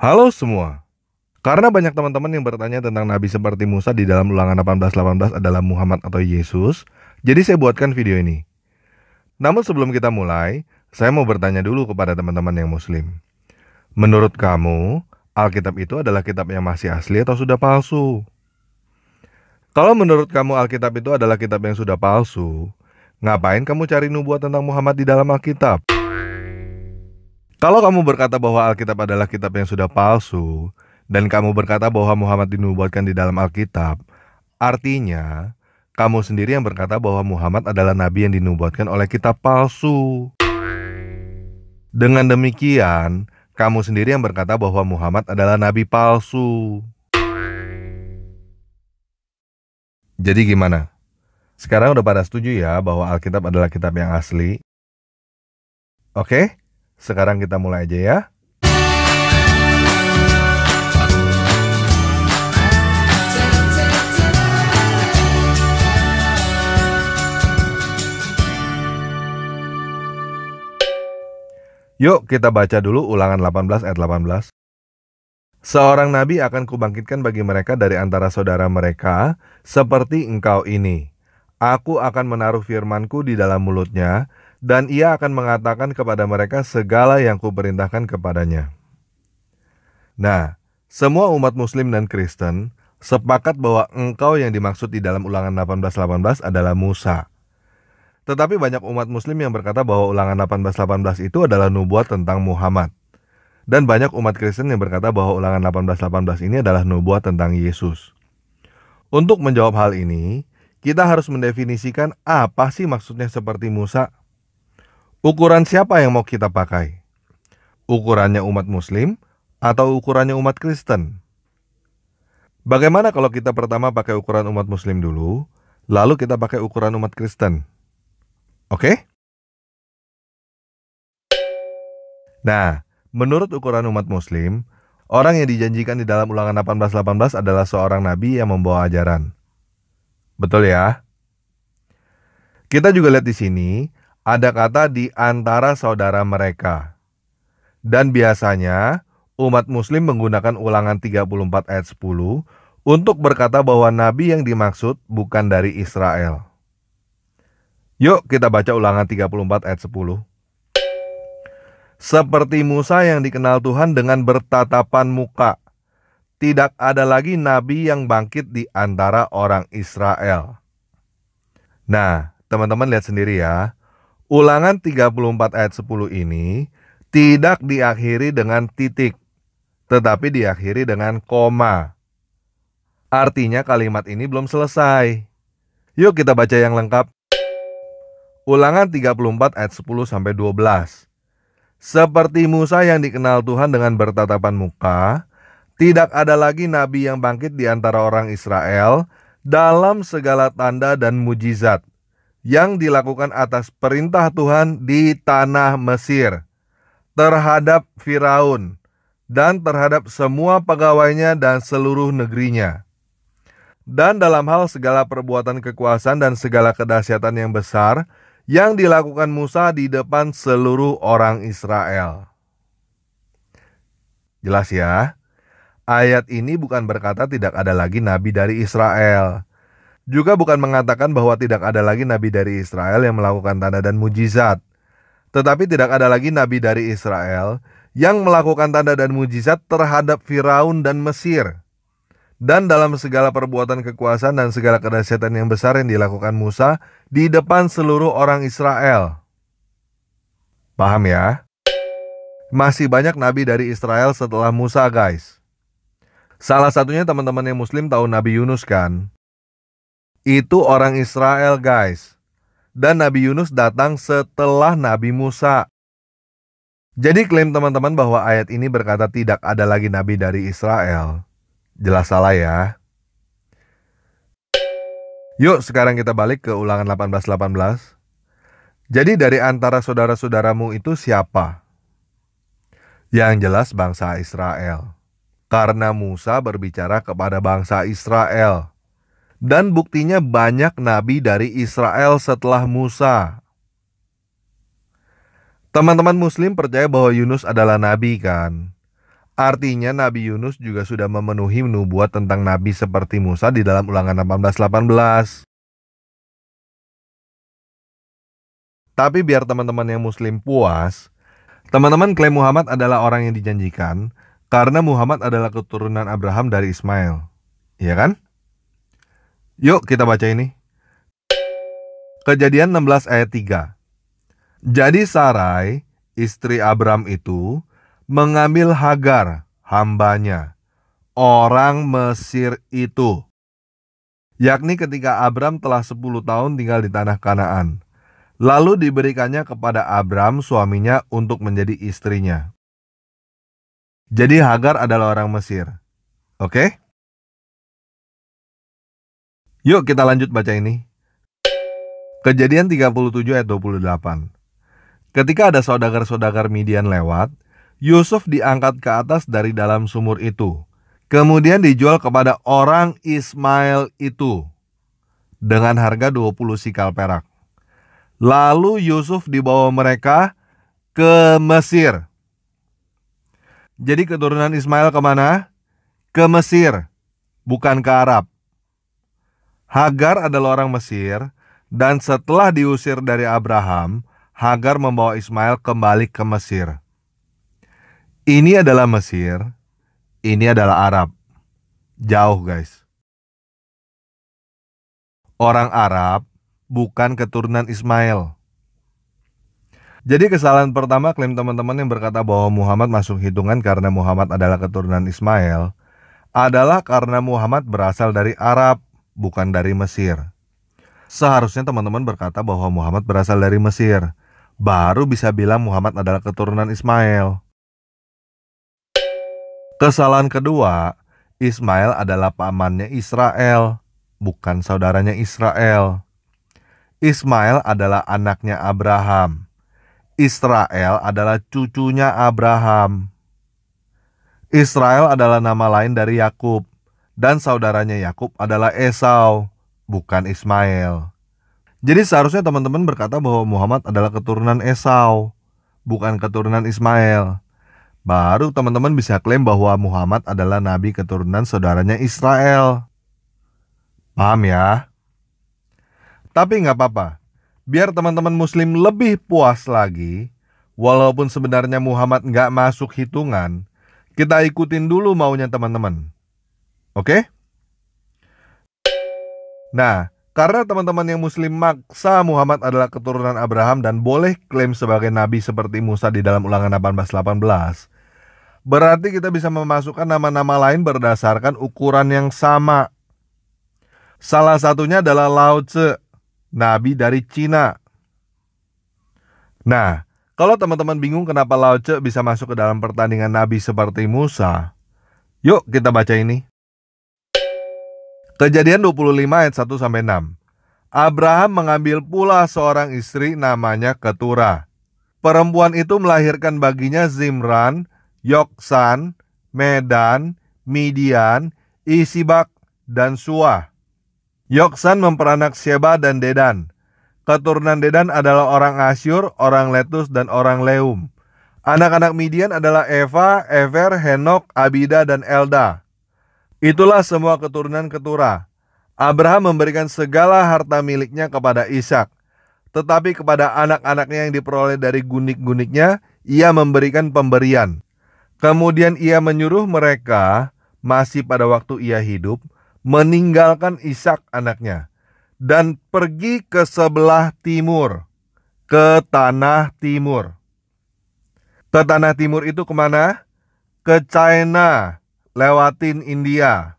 Halo semua. Karena banyak teman-teman yang bertanya tentang nabi seperti Musa di dalam Ulangan 18:18 adalah Muhammad atau Yesus, jadi saya buatkan video ini. Namun sebelum kita mulai, saya mau bertanya dulu kepada teman-teman yang muslim. Menurut kamu, Alkitab itu adalah kitab yang masih asli atau sudah palsu? Kalau menurut kamu Alkitab itu adalah kitab yang sudah palsu, ngapain kamu cari nubuat tentang Muhammad di dalam Alkitab? Kalau kamu berkata bahwa Alkitab adalah kitab yang sudah palsu, dan kamu berkata bahwa Muhammad dinubuatkan di dalam Alkitab, artinya kamu sendiri yang berkata bahwa Muhammad adalah nabi yang dinubuatkan oleh kitab palsu. Dengan demikian, kamu sendiri yang berkata bahwa Muhammad adalah nabi palsu. Jadi gimana? Sekarang udah pada setuju ya bahwa Alkitab adalah kitab yang asli? Oke? Okay? Sekarang kita mulai aja ya. Yuk kita baca dulu ulangan 18 ayat 18. Seorang nabi akan kubangkitkan bagi mereka dari antara saudara mereka, seperti engkau ini. Aku akan menaruh firmanku di dalam mulutnya, dan ia akan mengatakan kepada mereka segala yang kuperintahkan kepadanya. Nah, semua umat muslim dan Kristen sepakat bahwa engkau yang dimaksud di dalam ulangan 1818 adalah Musa. Tetapi banyak umat muslim yang berkata bahwa ulangan 1818 itu adalah nubuat tentang Muhammad. Dan banyak umat Kristen yang berkata bahwa ulangan 1818 ini adalah nubuat tentang Yesus. Untuk menjawab hal ini, kita harus mendefinisikan apa sih maksudnya seperti Musa Ukuran siapa yang mau kita pakai? Ukurannya umat muslim atau ukurannya umat Kristen? Bagaimana kalau kita pertama pakai ukuran umat muslim dulu, lalu kita pakai ukuran umat Kristen? Oke? Okay? Nah, menurut ukuran umat muslim, orang yang dijanjikan di dalam ulangan 1818 adalah seorang nabi yang membawa ajaran. Betul ya? Kita juga lihat di sini, ada kata di antara saudara mereka. Dan biasanya umat muslim menggunakan ulangan 34 ayat 10 untuk berkata bahwa nabi yang dimaksud bukan dari Israel. Yuk kita baca ulangan 34 ayat 10. Seperti Musa yang dikenal Tuhan dengan bertatapan muka, tidak ada lagi nabi yang bangkit di antara orang Israel. Nah, teman-teman lihat sendiri ya. Ulangan 34 ayat 10 ini tidak diakhiri dengan titik, tetapi diakhiri dengan koma. Artinya kalimat ini belum selesai. Yuk kita baca yang lengkap. Ulangan 34 ayat 10 sampai 12. Seperti Musa yang dikenal Tuhan dengan bertatapan muka, tidak ada lagi nabi yang bangkit di antara orang Israel dalam segala tanda dan mujizat yang dilakukan atas perintah Tuhan di tanah Mesir terhadap Firaun dan terhadap semua pegawainya dan seluruh negerinya. Dan dalam hal segala perbuatan kekuasaan dan segala kedahsyatan yang besar yang dilakukan Musa di depan seluruh orang Israel. Jelas ya? Ayat ini bukan berkata tidak ada lagi nabi dari Israel juga bukan mengatakan bahwa tidak ada lagi nabi dari Israel yang melakukan tanda dan mujizat. Tetapi tidak ada lagi nabi dari Israel yang melakukan tanda dan mujizat terhadap Firaun dan Mesir. Dan dalam segala perbuatan kekuasaan dan segala kedahsyatan yang besar yang dilakukan Musa di depan seluruh orang Israel. Paham ya? Masih banyak nabi dari Israel setelah Musa, guys. Salah satunya teman-teman yang muslim tahu Nabi Yunus kan? itu orang Israel, guys. Dan Nabi Yunus datang setelah Nabi Musa. Jadi klaim teman-teman bahwa ayat ini berkata tidak ada lagi nabi dari Israel. Jelas salah ya. Yuk sekarang kita balik ke ulangan 1818. Jadi dari antara saudara-saudaramu itu siapa? Yang jelas bangsa Israel. Karena Musa berbicara kepada bangsa Israel dan buktinya banyak nabi dari Israel setelah Musa. Teman-teman muslim percaya bahwa Yunus adalah nabi kan? Artinya Nabi Yunus juga sudah memenuhi nubuat tentang nabi seperti Musa di dalam Ulangan 1818. Tapi biar teman-teman yang muslim puas, teman-teman klaim Muhammad adalah orang yang dijanjikan karena Muhammad adalah keturunan Abraham dari Ismail. Iya kan? Yuk kita baca ini. Kejadian 16 ayat 3. Jadi Sarai, istri Abram itu, mengambil Hagar, hambanya, orang Mesir itu. Yakni ketika Abram telah 10 tahun tinggal di tanah Kanaan. Lalu diberikannya kepada Abram suaminya untuk menjadi istrinya. Jadi Hagar adalah orang Mesir. Oke? Okay? Yuk kita lanjut baca ini. Kejadian 37 ayat 28. Ketika ada saudagar-saudagar Midian lewat, Yusuf diangkat ke atas dari dalam sumur itu. Kemudian dijual kepada orang Ismail itu dengan harga 20 sikal perak. Lalu Yusuf dibawa mereka ke Mesir. Jadi keturunan Ismail kemana? Ke Mesir, bukan ke Arab. Hagar adalah orang Mesir, dan setelah diusir dari Abraham, Hagar membawa Ismail kembali ke Mesir. Ini adalah Mesir, ini adalah Arab. Jauh, guys. Orang Arab bukan keturunan Ismail. Jadi kesalahan pertama klaim teman-teman yang berkata bahwa Muhammad masuk hitungan karena Muhammad adalah keturunan Ismail adalah karena Muhammad berasal dari Arab bukan dari Mesir. Seharusnya teman-teman berkata bahwa Muhammad berasal dari Mesir, baru bisa bilang Muhammad adalah keturunan Ismail. Kesalahan kedua, Ismail adalah pamannya Israel, bukan saudaranya Israel. Ismail adalah anaknya Abraham. Israel adalah cucunya Abraham. Israel adalah nama lain dari Yakub dan saudaranya Yakub adalah Esau, bukan Ismail. Jadi seharusnya teman-teman berkata bahwa Muhammad adalah keturunan Esau, bukan keturunan Ismail. Baru teman-teman bisa klaim bahwa Muhammad adalah nabi keturunan saudaranya Israel. Paham ya? Tapi nggak apa-apa, biar teman-teman muslim lebih puas lagi, walaupun sebenarnya Muhammad nggak masuk hitungan, kita ikutin dulu maunya teman-teman. Oke? Okay? Nah, karena teman-teman yang muslim maksa Muhammad adalah keturunan Abraham dan boleh klaim sebagai nabi seperti Musa di dalam ulangan 1818, berarti kita bisa memasukkan nama-nama lain berdasarkan ukuran yang sama. Salah satunya adalah Lao Tse, nabi dari Cina. Nah, kalau teman-teman bingung kenapa Lao Tse bisa masuk ke dalam pertandingan nabi seperti Musa, yuk kita baca ini. Kejadian 25 ayat 1 sampai 6. Abraham mengambil pula seorang istri namanya Ketura. Perempuan itu melahirkan baginya Zimran, Yoksan, Medan, Midian, Isibak, dan Suah. Yoksan memperanak Sheba dan Dedan. Keturunan Dedan adalah orang Asyur, orang Letus, dan orang Leum. Anak-anak Midian adalah Eva, Ever, Henok, Abida, dan Elda. Itulah semua keturunan Ketura. Abraham memberikan segala harta miliknya kepada Ishak, tetapi kepada anak-anaknya yang diperoleh dari gunik-guniknya, ia memberikan pemberian. Kemudian ia menyuruh mereka, masih pada waktu ia hidup, meninggalkan Ishak anaknya dan pergi ke sebelah timur, ke tanah timur. Ke tanah timur itu kemana? Ke China, lewatin India.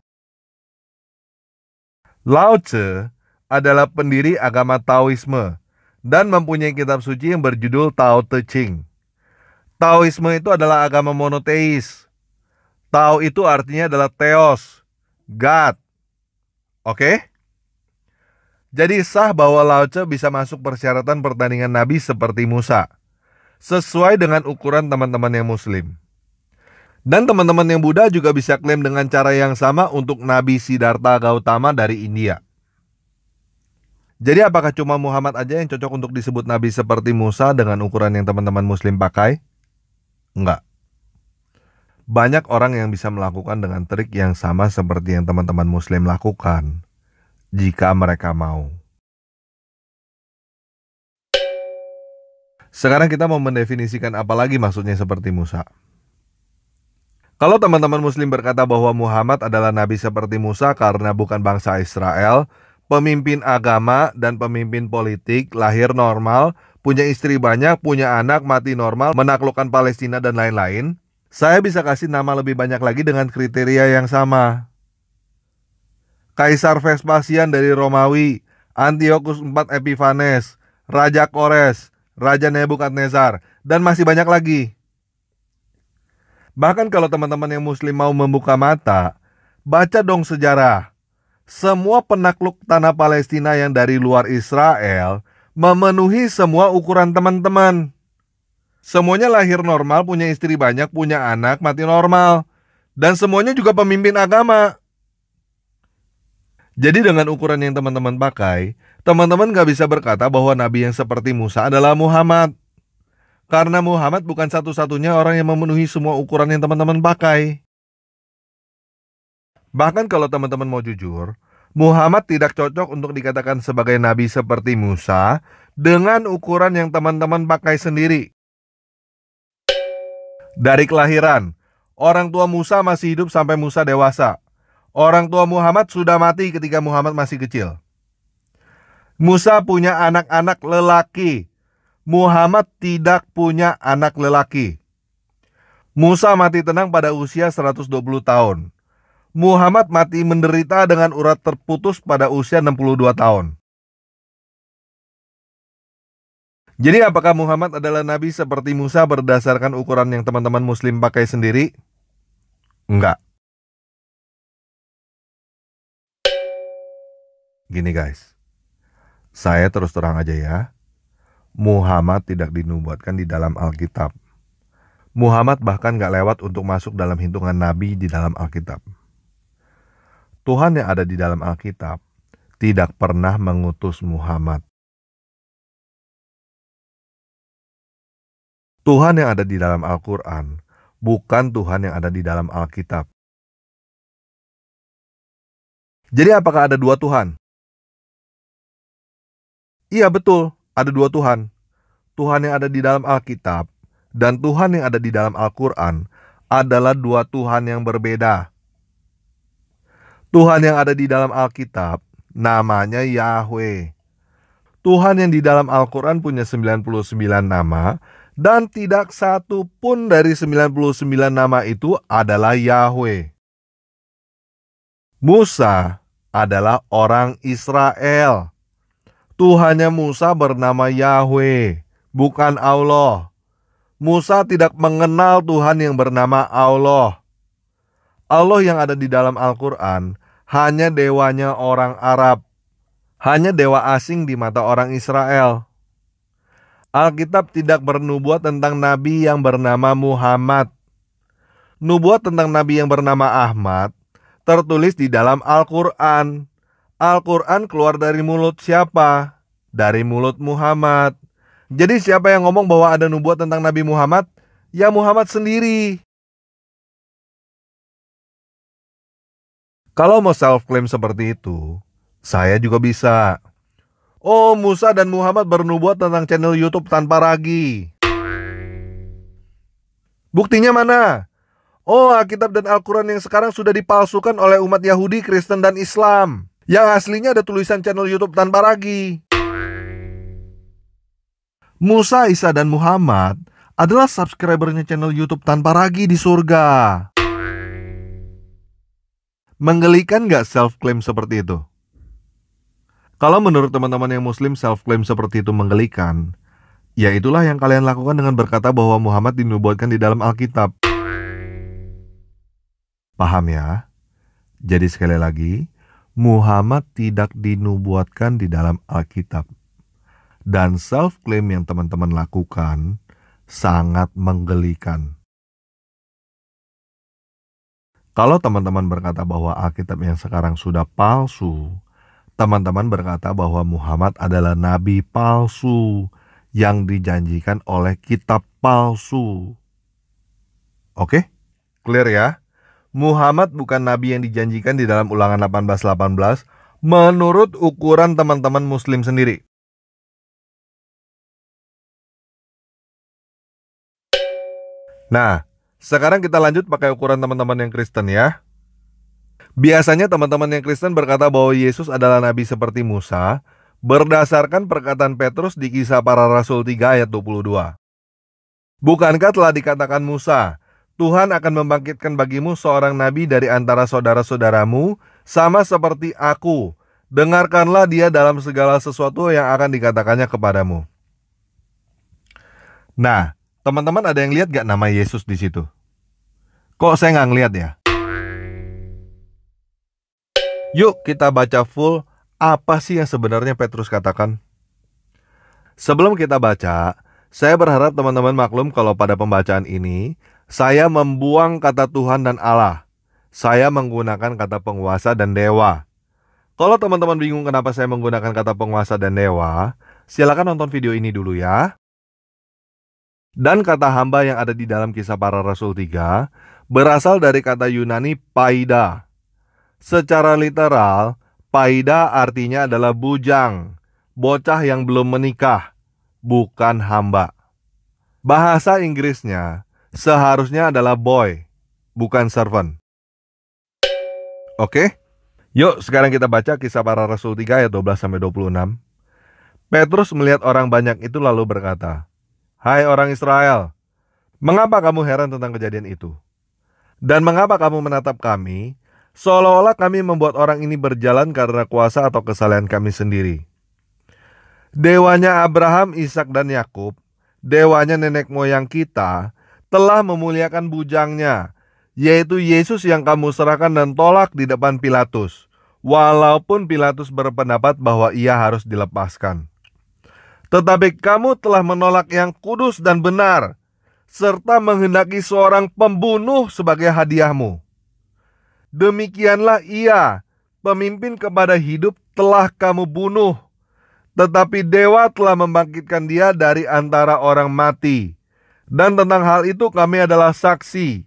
Lao Tzu adalah pendiri agama Taoisme dan mempunyai kitab suci yang berjudul Tao Te Ching. Taoisme itu adalah agama monoteis. Tao itu artinya adalah Theos, God. Oke? Jadi sah bahwa Lao Tzu bisa masuk persyaratan pertandingan Nabi seperti Musa. Sesuai dengan ukuran teman-teman yang muslim. Dan teman-teman yang Buddha juga bisa klaim dengan cara yang sama untuk Nabi Siddhartha Gautama dari India. Jadi apakah cuma Muhammad aja yang cocok untuk disebut Nabi seperti Musa dengan ukuran yang teman-teman Muslim pakai? Enggak. Banyak orang yang bisa melakukan dengan trik yang sama seperti yang teman-teman Muslim lakukan, jika mereka mau. Sekarang kita mau mendefinisikan apa lagi maksudnya seperti Musa. Kalau teman-teman Muslim berkata bahwa Muhammad adalah nabi seperti Musa karena bukan bangsa Israel, pemimpin agama dan pemimpin politik lahir normal, punya istri banyak, punya anak, mati normal, menaklukkan Palestina, dan lain-lain, saya bisa kasih nama lebih banyak lagi dengan kriteria yang sama. Kaisar Vespasian dari Romawi, Antiochus IV Epiphanes, Raja Kores, Raja Nebukadnezar, dan masih banyak lagi. Bahkan kalau teman-teman yang muslim mau membuka mata, baca dong sejarah. Semua penakluk tanah Palestina yang dari luar Israel memenuhi semua ukuran teman-teman. Semuanya lahir normal, punya istri banyak, punya anak, mati normal. Dan semuanya juga pemimpin agama. Jadi dengan ukuran yang teman-teman pakai, teman-teman gak bisa berkata bahwa nabi yang seperti Musa adalah Muhammad. Karena Muhammad bukan satu-satunya orang yang memenuhi semua ukuran yang teman-teman pakai. Bahkan kalau teman-teman mau jujur, Muhammad tidak cocok untuk dikatakan sebagai nabi seperti Musa dengan ukuran yang teman-teman pakai sendiri. Dari kelahiran, orang tua Musa masih hidup sampai Musa dewasa. Orang tua Muhammad sudah mati ketika Muhammad masih kecil. Musa punya anak-anak lelaki Muhammad tidak punya anak lelaki. Musa mati tenang pada usia 120 tahun. Muhammad mati menderita dengan urat terputus pada usia 62 tahun. Jadi apakah Muhammad adalah nabi seperti Musa berdasarkan ukuran yang teman-teman muslim pakai sendiri? Enggak. Gini guys. Saya terus terang aja ya. Muhammad tidak dinubuatkan di dalam Alkitab. Muhammad bahkan gak lewat untuk masuk dalam hitungan nabi di dalam Alkitab. Tuhan yang ada di dalam Alkitab tidak pernah mengutus Muhammad. Tuhan yang ada di dalam Al-Quran bukan Tuhan yang ada di dalam Alkitab. Jadi apakah ada dua Tuhan? Iya betul, ada dua Tuhan. Tuhan yang ada di dalam Alkitab dan Tuhan yang ada di dalam Al-Quran adalah dua Tuhan yang berbeda. Tuhan yang ada di dalam Alkitab namanya Yahweh. Tuhan yang di dalam Al-Quran punya 99 nama dan tidak satu pun dari 99 nama itu adalah Yahweh. Musa adalah orang Israel. Tuhannya Musa bernama Yahweh, bukan Allah. Musa tidak mengenal Tuhan yang bernama Allah. Allah yang ada di dalam Al-Quran hanya dewanya orang Arab, hanya dewa asing di mata orang Israel. Alkitab tidak bernubuat tentang nabi yang bernama Muhammad. Nubuat tentang nabi yang bernama Ahmad tertulis di dalam Al-Quran. Al-Quran keluar dari mulut siapa? Dari mulut Muhammad. Jadi siapa yang ngomong bahwa ada nubuat tentang Nabi Muhammad? Ya Muhammad sendiri. Kalau mau self-claim seperti itu, saya juga bisa. Oh, Musa dan Muhammad bernubuat tentang channel YouTube tanpa ragi. Buktinya mana? Oh, Alkitab dan Al-Quran yang sekarang sudah dipalsukan oleh umat Yahudi, Kristen, dan Islam. Yang aslinya ada tulisan channel YouTube tanpa ragi. Musa, Isa, dan Muhammad adalah subscribernya channel YouTube tanpa ragi di surga. Menggelikan gak self-claim seperti itu? Kalau menurut teman-teman yang muslim self-claim seperti itu menggelikan, ya itulah yang kalian lakukan dengan berkata bahwa Muhammad dinubuatkan di dalam Alkitab. Paham ya? Jadi sekali lagi, Muhammad tidak dinubuatkan di dalam Alkitab. Dan self-claim yang teman-teman lakukan sangat menggelikan. Kalau teman-teman berkata bahwa Alkitab yang sekarang sudah palsu, teman-teman berkata bahwa Muhammad adalah nabi palsu yang dijanjikan oleh kitab palsu. Oke? Clear ya? Muhammad bukan nabi yang dijanjikan di dalam Ulangan 18:18 menurut ukuran teman-teman muslim sendiri. Nah, sekarang kita lanjut pakai ukuran teman-teman yang Kristen ya. Biasanya teman-teman yang Kristen berkata bahwa Yesus adalah nabi seperti Musa berdasarkan perkataan Petrus di Kisah Para Rasul 3 ayat 22. Bukankah telah dikatakan Musa, Tuhan akan membangkitkan bagimu seorang nabi dari antara saudara-saudaramu, sama seperti aku. Dengarkanlah dia dalam segala sesuatu yang akan dikatakannya kepadamu. Nah, teman-teman ada yang lihat gak nama Yesus di situ? Kok saya nggak ngeliat ya? Yuk kita baca full apa sih yang sebenarnya Petrus katakan. Sebelum kita baca, saya berharap teman-teman maklum kalau pada pembacaan ini saya membuang kata Tuhan dan Allah. Saya menggunakan kata penguasa dan dewa. Kalau teman-teman bingung kenapa saya menggunakan kata penguasa dan dewa, silakan nonton video ini dulu ya. Dan kata hamba yang ada di dalam kisah para rasul 3 berasal dari kata Yunani paida. Secara literal, paida artinya adalah bujang, bocah yang belum menikah, bukan hamba. Bahasa Inggrisnya, seharusnya adalah boy, bukan servant. Oke? Okay? Yuk, sekarang kita baca kisah para rasul 3 ayat 12 26. Petrus melihat orang banyak itu lalu berkata, "Hai orang Israel, mengapa kamu heran tentang kejadian itu? Dan mengapa kamu menatap kami seolah-olah kami membuat orang ini berjalan karena kuasa atau kesalahan kami sendiri?" Dewanya Abraham, Ishak dan Yakub, dewanya nenek moyang kita, telah memuliakan bujangnya, yaitu Yesus yang kamu serahkan dan tolak di depan Pilatus, walaupun Pilatus berpendapat bahwa ia harus dilepaskan. Tetapi kamu telah menolak yang kudus dan benar, serta menghendaki seorang pembunuh sebagai hadiahmu. Demikianlah ia, pemimpin kepada hidup telah kamu bunuh, tetapi dewa telah membangkitkan dia dari antara orang mati dan tentang hal itu kami adalah saksi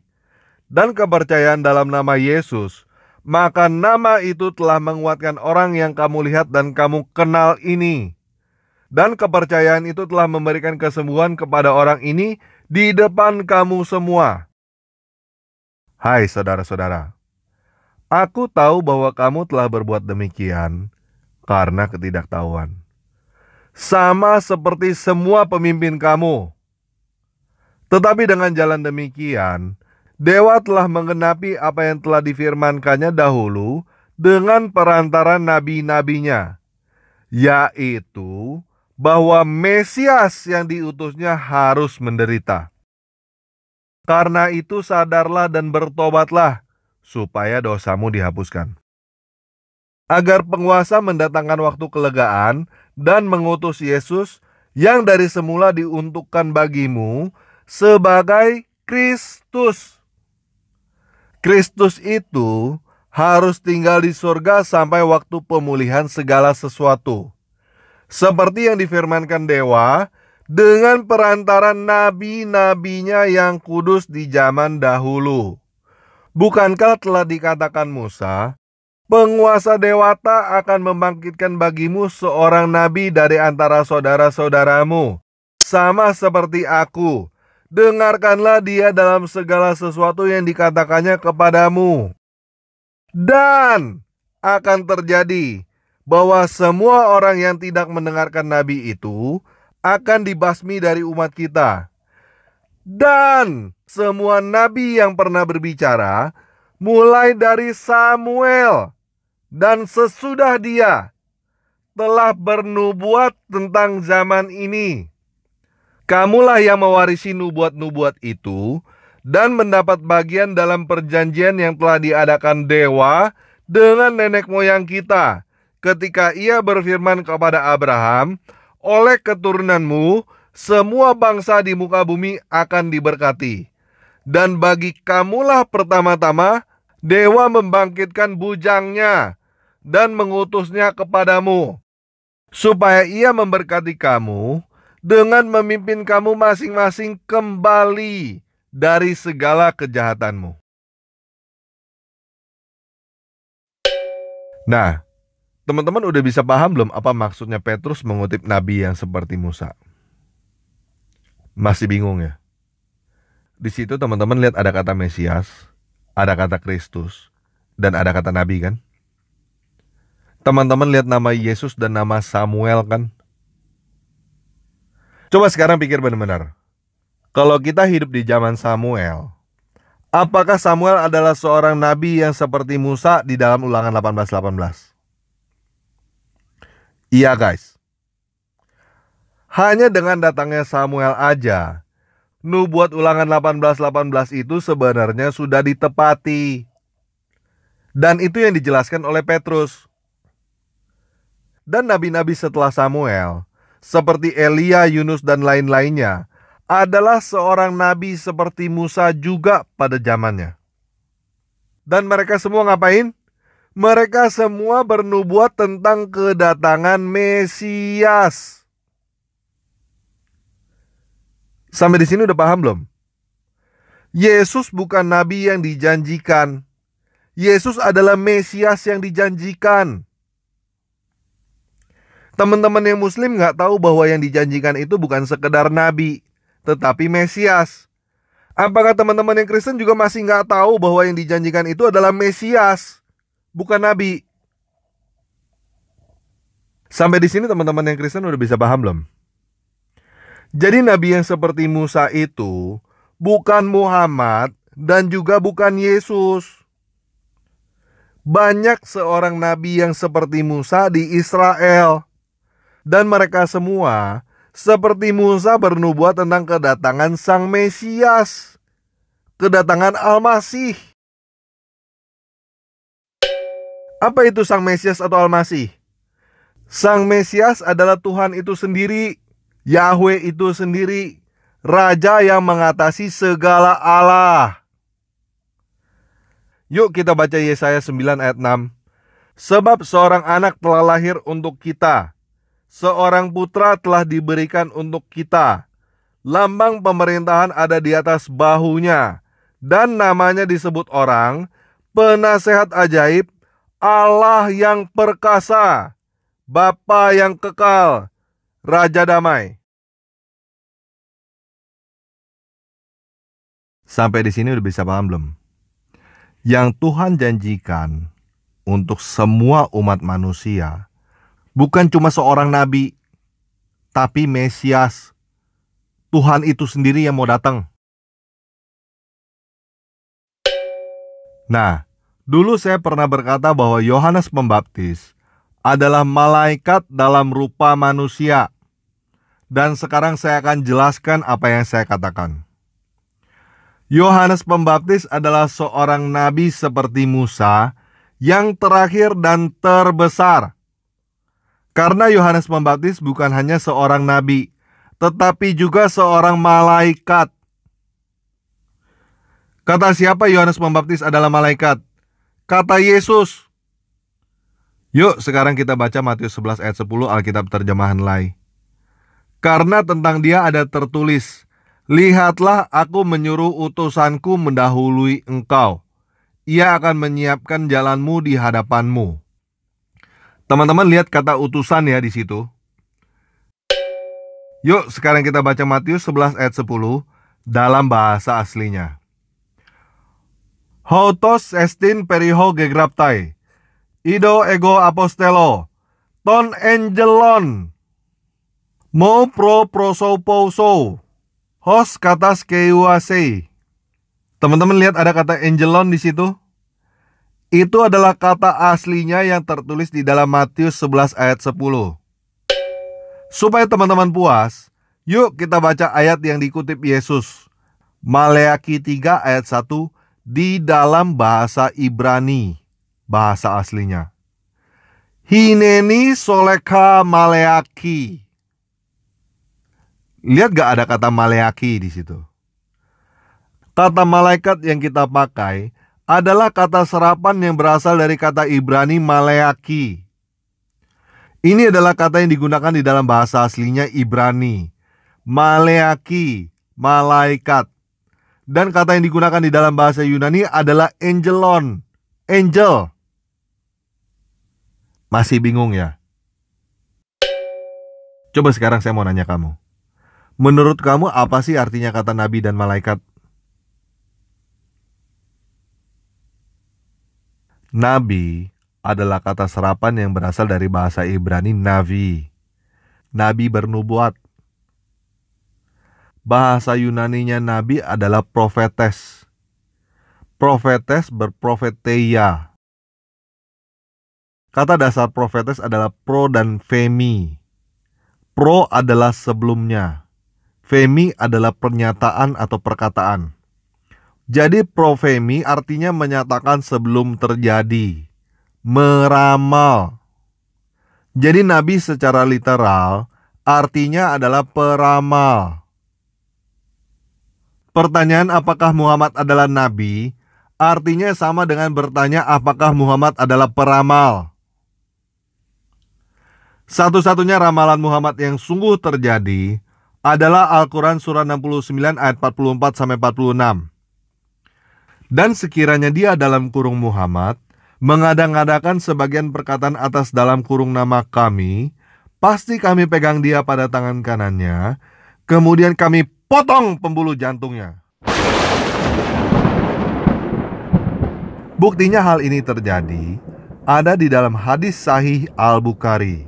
dan kepercayaan dalam nama Yesus. Maka nama itu telah menguatkan orang yang kamu lihat dan kamu kenal ini. Dan kepercayaan itu telah memberikan kesembuhan kepada orang ini di depan kamu semua. Hai saudara-saudara, aku tahu bahwa kamu telah berbuat demikian karena ketidaktahuan. Sama seperti semua pemimpin kamu tetapi dengan jalan demikian, Dewa telah menggenapi apa yang telah difirmankannya dahulu dengan perantara nabi-nabinya, yaitu bahwa Mesias yang diutusnya harus menderita. Karena itu sadarlah dan bertobatlah, supaya dosamu dihapuskan. Agar penguasa mendatangkan waktu kelegaan dan mengutus Yesus yang dari semula diuntukkan bagimu, sebagai Kristus. Kristus itu harus tinggal di surga sampai waktu pemulihan segala sesuatu. Seperti yang difirmankan dewa, dengan perantara nabi-nabinya yang kudus di zaman dahulu. Bukankah telah dikatakan Musa, penguasa dewata akan membangkitkan bagimu seorang nabi dari antara saudara-saudaramu, sama seperti aku, dengarkanlah dia dalam segala sesuatu yang dikatakannya kepadamu. Dan akan terjadi bahwa semua orang yang tidak mendengarkan nabi itu akan dibasmi dari umat kita. Dan semua nabi yang pernah berbicara, mulai dari Samuel dan sesudah dia, telah bernubuat tentang zaman ini Kamulah yang mewarisi nubuat-nubuat itu dan mendapat bagian dalam perjanjian yang telah diadakan dewa dengan nenek moyang kita ketika ia berfirman kepada Abraham, "Oleh keturunanmu semua bangsa di muka bumi akan diberkati." Dan bagi kamulah pertama-tama dewa membangkitkan bujangnya dan mengutusnya kepadamu supaya ia memberkati kamu dengan memimpin kamu masing-masing kembali dari segala kejahatanmu. Nah, teman-teman udah bisa paham belum apa maksudnya Petrus mengutip nabi yang seperti Musa? Masih bingung ya? Di situ teman-teman lihat ada kata Mesias, ada kata Kristus, dan ada kata nabi kan? Teman-teman lihat nama Yesus dan nama Samuel kan? Coba sekarang pikir benar-benar. Kalau kita hidup di zaman Samuel, apakah Samuel adalah seorang nabi yang seperti Musa di dalam ulangan 1818? Iya guys. Hanya dengan datangnya Samuel aja, nubuat ulangan 1818 itu sebenarnya sudah ditepati. Dan itu yang dijelaskan oleh Petrus. Dan nabi-nabi setelah Samuel, seperti Elia, Yunus, dan lain-lainnya, adalah seorang nabi seperti Musa juga pada zamannya. Dan mereka semua ngapain? Mereka semua bernubuat tentang kedatangan Mesias. Sampai di sini udah paham belum? Yesus bukan nabi yang dijanjikan. Yesus adalah Mesias yang dijanjikan. Teman-teman yang muslim nggak tahu bahwa yang dijanjikan itu bukan sekedar nabi, tetapi Mesias. Apakah teman-teman yang Kristen juga masih nggak tahu bahwa yang dijanjikan itu adalah Mesias, bukan nabi? Sampai di sini teman-teman yang Kristen udah bisa paham belum? Jadi nabi yang seperti Musa itu bukan Muhammad dan juga bukan Yesus. Banyak seorang nabi yang seperti Musa di Israel dan mereka semua seperti Musa bernubuat tentang kedatangan Sang Mesias, kedatangan Al-Masih. Apa itu Sang Mesias atau Al-Masih? Sang Mesias adalah Tuhan itu sendiri, Yahweh itu sendiri, Raja yang mengatasi segala Allah. Yuk kita baca Yesaya 9 ayat 6. Sebab seorang anak telah lahir untuk kita, seorang putra telah diberikan untuk kita. Lambang pemerintahan ada di atas bahunya, dan namanya disebut orang penasehat ajaib, Allah yang perkasa, Bapa yang kekal, Raja Damai. Sampai di sini udah bisa paham belum? Yang Tuhan janjikan untuk semua umat manusia bukan cuma seorang nabi, tapi Mesias. Tuhan itu sendiri yang mau datang. Nah, dulu saya pernah berkata bahwa Yohanes Pembaptis adalah malaikat dalam rupa manusia. Dan sekarang saya akan jelaskan apa yang saya katakan. Yohanes Pembaptis adalah seorang nabi seperti Musa yang terakhir dan terbesar. Karena Yohanes Pembaptis bukan hanya seorang nabi, tetapi juga seorang malaikat. Kata siapa Yohanes Pembaptis adalah malaikat? Kata Yesus. Yuk, sekarang kita baca Matius 11 ayat 10 Alkitab terjemahan lain. Karena tentang dia ada tertulis, Lihatlah aku menyuruh utusanku mendahului engkau. Ia akan menyiapkan jalanmu di hadapanmu. Teman-teman lihat kata utusan ya di situ. Yuk, sekarang kita baca Matius 11 ayat 10 dalam bahasa aslinya. Hotos estin periho gegraptai, ido ego apostelo, ton angelon, mo pro prosopouso, hos katas keuasei. Teman-teman lihat ada kata angelon di situ? Itu adalah kata aslinya yang tertulis di dalam Matius 11 ayat 10. Supaya teman-teman puas, yuk kita baca ayat yang dikutip Yesus. Maleaki 3 ayat 1 di dalam bahasa Ibrani, bahasa aslinya. Hineni soleka maleaki. Lihat gak ada kata maleaki di situ. Kata malaikat yang kita pakai adalah kata serapan yang berasal dari kata Ibrani Maleaki. Ini adalah kata yang digunakan di dalam bahasa aslinya Ibrani. Maleaki, malaikat. Dan kata yang digunakan di dalam bahasa Yunani adalah angelon, angel. Masih bingung ya? Coba sekarang saya mau nanya kamu. Menurut kamu apa sih artinya kata nabi dan malaikat? Nabi adalah kata serapan yang berasal dari bahasa Ibrani navi. Nabi bernubuat. Bahasa Yunaninya nabi adalah profetes. Profetes berprofeteia. Kata dasar profetes adalah pro dan femi. Pro adalah sebelumnya. Femi adalah pernyataan atau perkataan. Jadi profemi artinya menyatakan sebelum terjadi, meramal. Jadi nabi secara literal artinya adalah peramal. Pertanyaan apakah Muhammad adalah nabi artinya sama dengan bertanya apakah Muhammad adalah peramal. Satu-satunya ramalan Muhammad yang sungguh terjadi adalah Al-Quran surah 69 ayat 44 46. Dan sekiranya dia dalam kurung Muhammad, mengadang-adakan sebagian perkataan atas dalam kurung nama kami, pasti kami pegang dia pada tangan kanannya, kemudian kami potong pembuluh jantungnya. Buktinya hal ini terjadi ada di dalam hadis sahih Al-Bukhari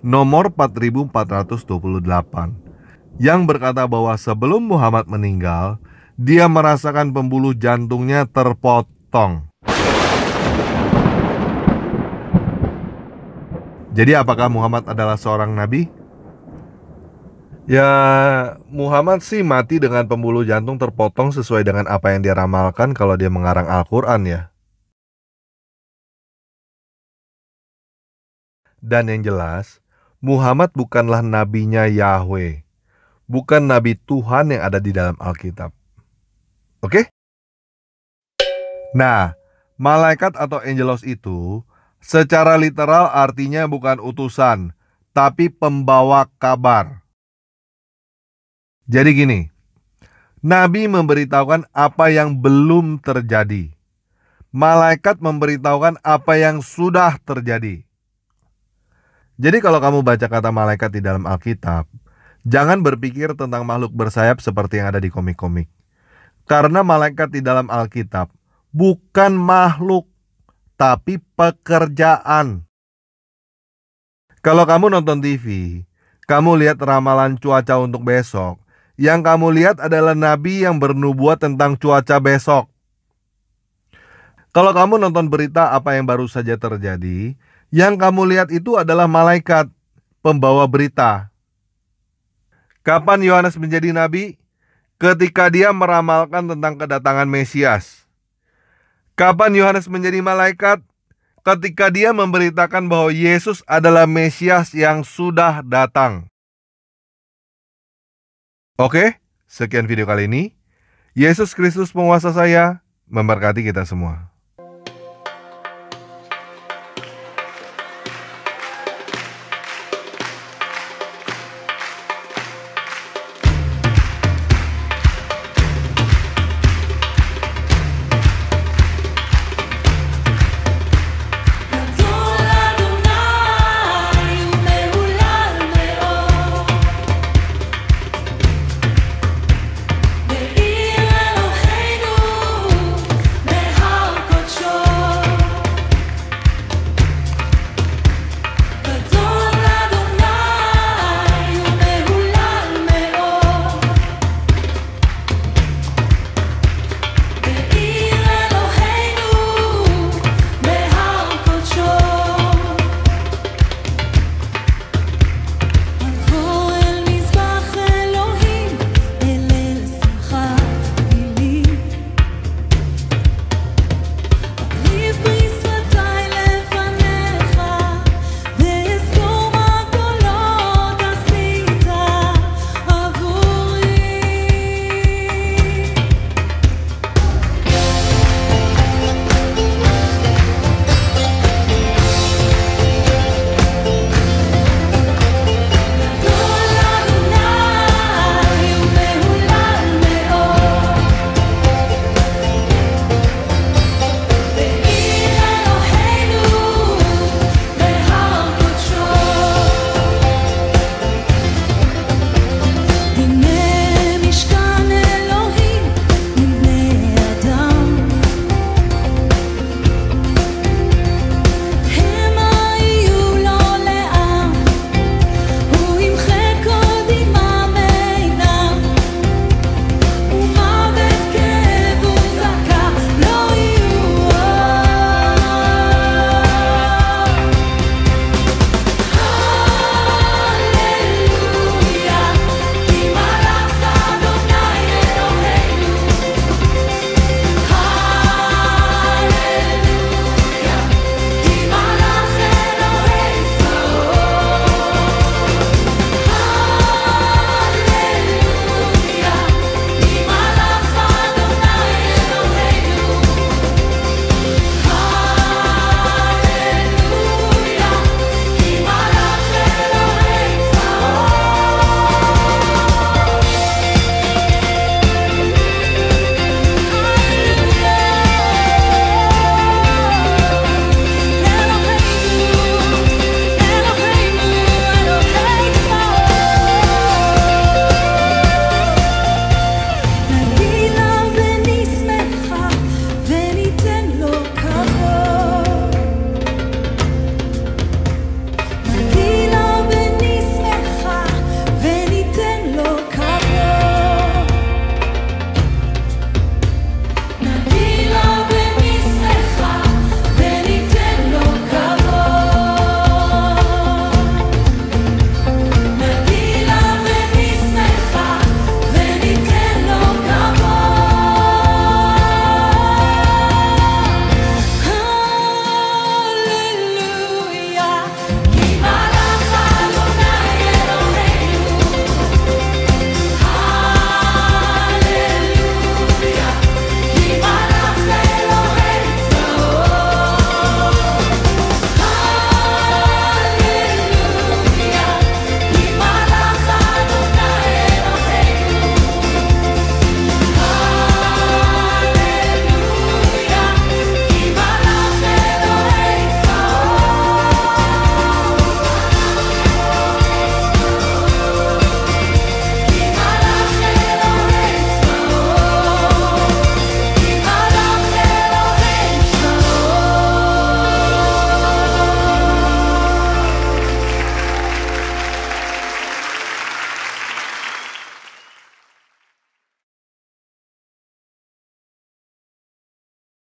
nomor 4428 yang berkata bahwa sebelum Muhammad meninggal, dia merasakan pembuluh jantungnya terpotong. Jadi apakah Muhammad adalah seorang nabi? Ya, Muhammad sih mati dengan pembuluh jantung terpotong sesuai dengan apa yang dia ramalkan kalau dia mengarang Al-Qur'an ya. Dan yang jelas, Muhammad bukanlah nabinya Yahweh. Bukan nabi Tuhan yang ada di dalam Alkitab. Oke? Nah, malaikat atau angelos itu secara literal artinya bukan utusan, tapi pembawa kabar. Jadi gini, Nabi memberitahukan apa yang belum terjadi. Malaikat memberitahukan apa yang sudah terjadi. Jadi kalau kamu baca kata malaikat di dalam Alkitab, jangan berpikir tentang makhluk bersayap seperti yang ada di komik-komik. Karena malaikat di dalam Alkitab bukan makhluk, tapi pekerjaan. Kalau kamu nonton TV, kamu lihat ramalan cuaca untuk besok. Yang kamu lihat adalah nabi yang bernubuat tentang cuaca besok. Kalau kamu nonton berita apa yang baru saja terjadi, yang kamu lihat itu adalah malaikat, pembawa berita. Kapan Yohanes menjadi nabi? ketika dia meramalkan tentang kedatangan Mesias. Kapan Yohanes menjadi malaikat? Ketika dia memberitakan bahwa Yesus adalah Mesias yang sudah datang. Oke, sekian video kali ini. Yesus Kristus penguasa saya memberkati kita semua.